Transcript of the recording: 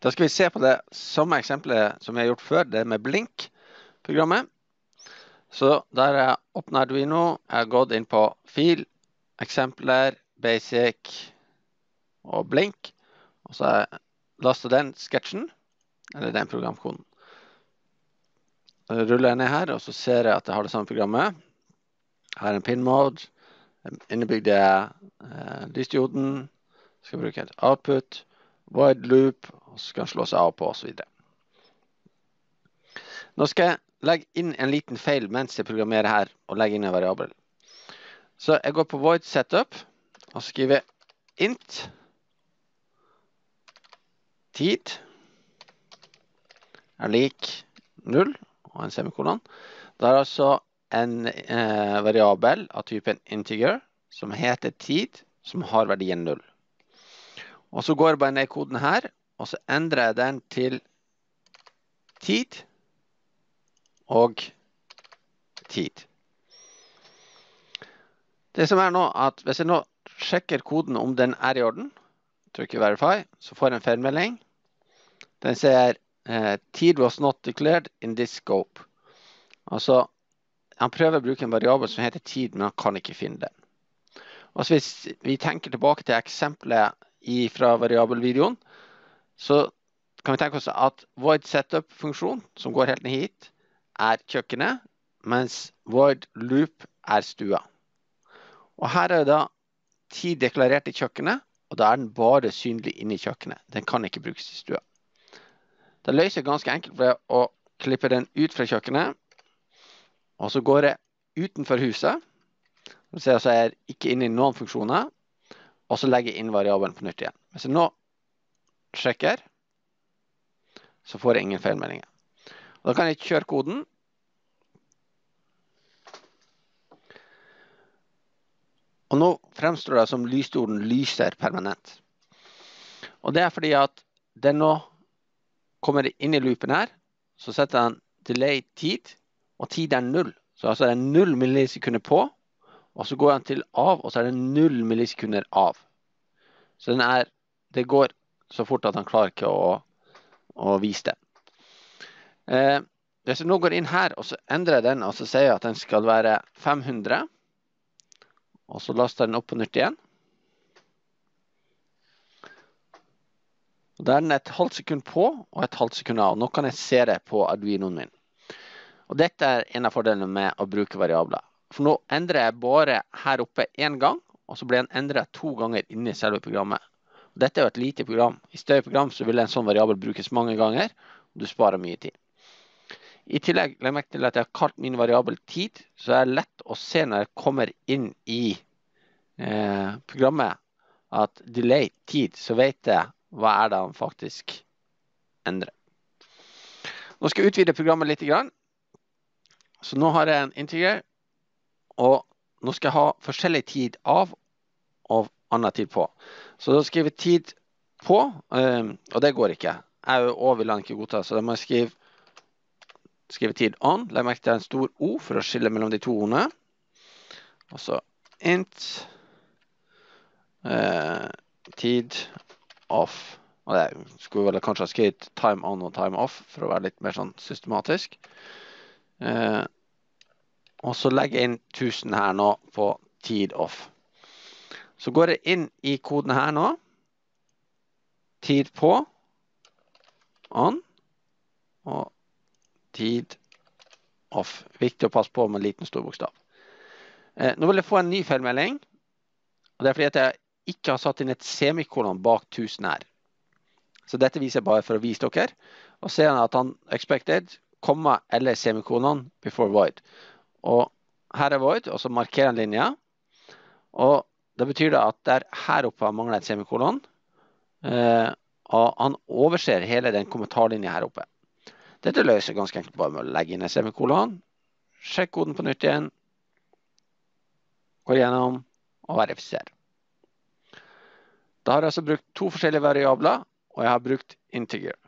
Da skal vi se på det samme eksempelet som vi har gjort før, det med Blink-programmet. Så der jeg åpner Arduino, jeg har gått inn på Fil, Eksempler, Basic og Blink. Og så har jeg lasta den sketsjen, eller den programkoden. Jeg ruller ned her, og så ser jeg at jeg har det samme programmet. Her er en pin mode. Den innebygde eh, lysdioden. Skal bruke et output wide loop, og så kan den slå seg av på osv. Nå skal jeg legge inn en liten feil mens jeg programmerer her, og legge inn en variabel. Så jeg går på void setup og skriver int tid er lik null og en semikolon. Det er altså en eh, variabel av typen integer som heter tid, som har verdien null. Og så går jeg bare ned i koden her, og så endrer jeg den til tid og tid. Det som er nå, at hvis jeg nå sjekker koden om den er i orden, trykker verify, så får jeg en feilmelding. Den sier eh, tid was not declared in this scope. Altså, han prøver å bruke en variabel som heter tid, men han kan ikke finne den. Og altså, hvis vi tenker tilbake til eksempelet i, fra variabelvideoen, så kan vi tenke oss at void setup funksjonen som går helt ned hit, er kjøkkenet, mens void loop er stua. Og her er det da tid deklarert i kjøkkenet, og da er den bare synlig inne i kjøkkenet. Den kan ikke brukes i stua. Det løser jeg ganske enkelt ved å klippe den ut fra kjøkkenet, og så går jeg utenfor huset. Så er jeg ikke inne i noen funksjoner og så legger jeg inn variabelen på nytt igjen. Hvis jeg nå sjekker, så får jeg ingen feilmeldinger. da kan jeg kjøre koden. Og nå fremstår det som lysstolen lyser permanent. Og det er fordi at den nå kommer inn i loopen her, så setter den delay tid, og tid er null. Så altså det er null millisekunder på, og så går den til av, og så er det null millisekunder av. Så er, Det går så fort at han klarer ikke å, å vise det. Eh, hvis jeg nå går inn her og så endrer jeg den og så sier jeg at den skal være 500, og så laster jeg den opp på nytt igjen Og Da er den et halvt sekund på og et halvt sekund av. Nå kan jeg se det på Arduinoen min. Og Dette er en av fordelene med å bruke variabler. For nå endrer jeg bare her oppe én gang, og så ble den endret to ganger inni selve programmet. Dette er jo et lite program. I større program så vil en sånn variabel brukes mange ganger, og du sparer mye tid. I tillegg legg merke til at jeg har kalt min variabel tid, så det er lett å se når jeg kommer inn i eh, programmet at delay tid, så vet jeg hva er det han faktisk endrer. Nå skal jeg utvide programmet litt. Så nå har jeg en integer, og nå skal jeg ha forskjellig tid av og annen tid på. Så da skriver jeg tid på, eh, og det går ikke. Jeg og vil han ikke godta, så da må jeg skrive, skrive tid on. Legg merke til en stor O for å skille mellom de to ordene. Og så int eh, tid off. Og det skulle vel kanskje ha skrevet time on og time off for å være litt mer sånn systematisk. Eh, og så legger jeg inn 1000 her nå på tid off. Så går jeg inn i koden her nå. Tid på on og tid off. Viktig å passe på med en liten stor bokstav. Eh, nå vil jeg få en ny feilmelding. og Det er fordi at jeg ikke har satt inn et semikolon bak 1000 her. Så dette viser jeg bare for å vise dere. Og ser han at han expected, komma eller semikolon before void. Og her er void, og så markerer han linja. Og da betyr det at der her oppe mangler et semikolon. Eh, og han overser hele den kommentarlinja her oppe. Dette løser ganske enkelt bare med å legge inn en semikolon. Sjekk koden på nytt igjen. Går gjennom og verifiser. Da har jeg altså brukt to forskjellige variabler, og jeg har brukt integer.